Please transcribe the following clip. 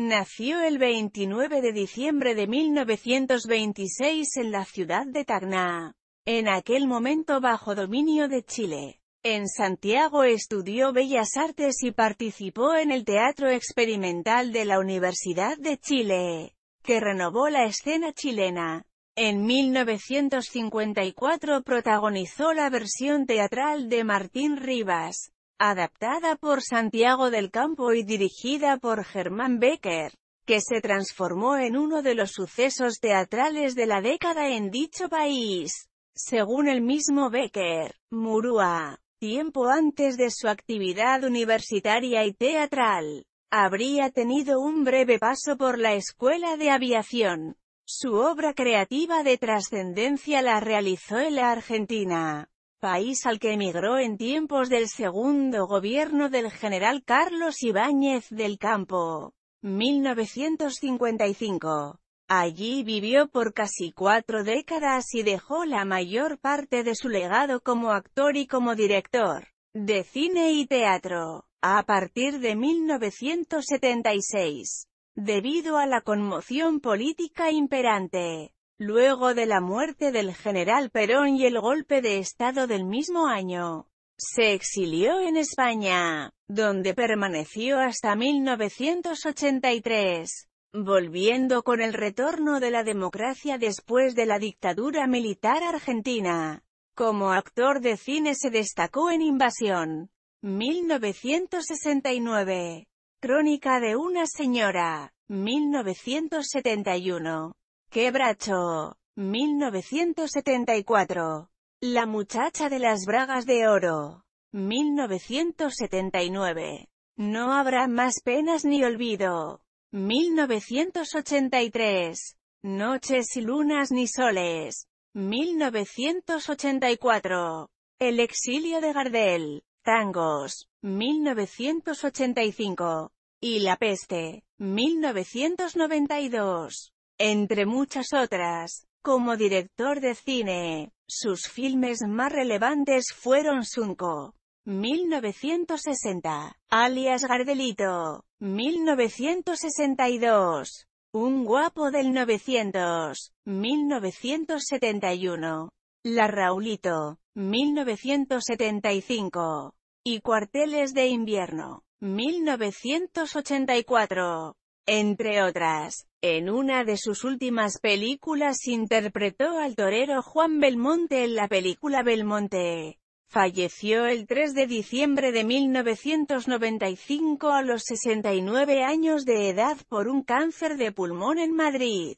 Nació el 29 de diciembre de 1926 en la ciudad de Tacna, en aquel momento bajo dominio de Chile. En Santiago estudió Bellas Artes y participó en el Teatro Experimental de la Universidad de Chile, que renovó la escena chilena. En 1954 protagonizó la versión teatral de Martín Rivas, adaptada por Santiago del Campo y dirigida por Germán Becker, que se transformó en uno de los sucesos teatrales de la década en dicho país. Según el mismo Becker, Murúa, tiempo antes de su actividad universitaria y teatral, habría tenido un breve paso por la Escuela de Aviación. Su obra creativa de trascendencia la realizó en la Argentina, país al que emigró en tiempos del segundo gobierno del general Carlos Ibáñez del Campo, 1955. Allí vivió por casi cuatro décadas y dejó la mayor parte de su legado como actor y como director de cine y teatro. A partir de 1976, debido a la conmoción política imperante, Luego de la muerte del general Perón y el golpe de Estado del mismo año, se exilió en España, donde permaneció hasta 1983, volviendo con el retorno de la democracia después de la dictadura militar argentina. Como actor de cine se destacó en Invasión, 1969, Crónica de una señora, 1971, Quebracho. 1974. La muchacha de las bragas de oro. 1979. No habrá más penas ni olvido. 1983. Noches y lunas ni soles. 1984. El exilio de Gardel. Tangos. 1985. Y la peste. 1992. Entre muchas otras, como director de cine, sus filmes más relevantes fueron Sunco, 1960, alias Gardelito, 1962, Un guapo del 900, 1971, La Raulito, 1975, y Cuarteles de invierno, 1984. Entre otras, en una de sus últimas películas interpretó al torero Juan Belmonte en la película Belmonte. Falleció el 3 de diciembre de 1995 a los 69 años de edad por un cáncer de pulmón en Madrid.